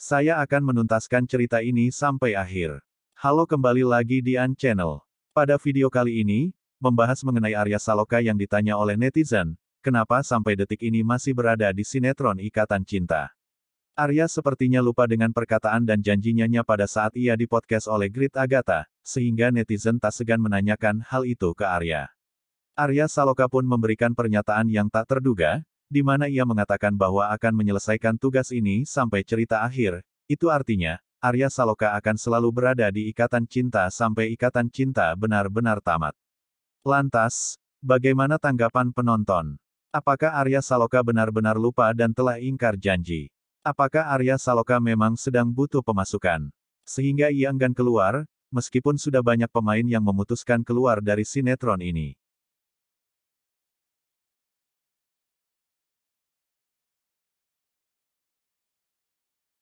Saya akan menuntaskan cerita ini sampai akhir. Halo kembali lagi di An Channel. Pada video kali ini, membahas mengenai Arya Saloka yang ditanya oleh netizen, kenapa sampai detik ini masih berada di sinetron Ikatan Cinta. Arya sepertinya lupa dengan perkataan dan janjinya pada saat ia di oleh Grit Agatha, sehingga netizen tak segan menanyakan hal itu ke Arya. Arya Saloka pun memberikan pernyataan yang tak terduga, di mana ia mengatakan bahwa akan menyelesaikan tugas ini sampai cerita akhir, itu artinya, Arya Saloka akan selalu berada di ikatan cinta sampai ikatan cinta benar-benar tamat. Lantas, bagaimana tanggapan penonton? Apakah Arya Saloka benar-benar lupa dan telah ingkar janji? Apakah Arya Saloka memang sedang butuh pemasukan? Sehingga ia enggan keluar, meskipun sudah banyak pemain yang memutuskan keluar dari sinetron ini.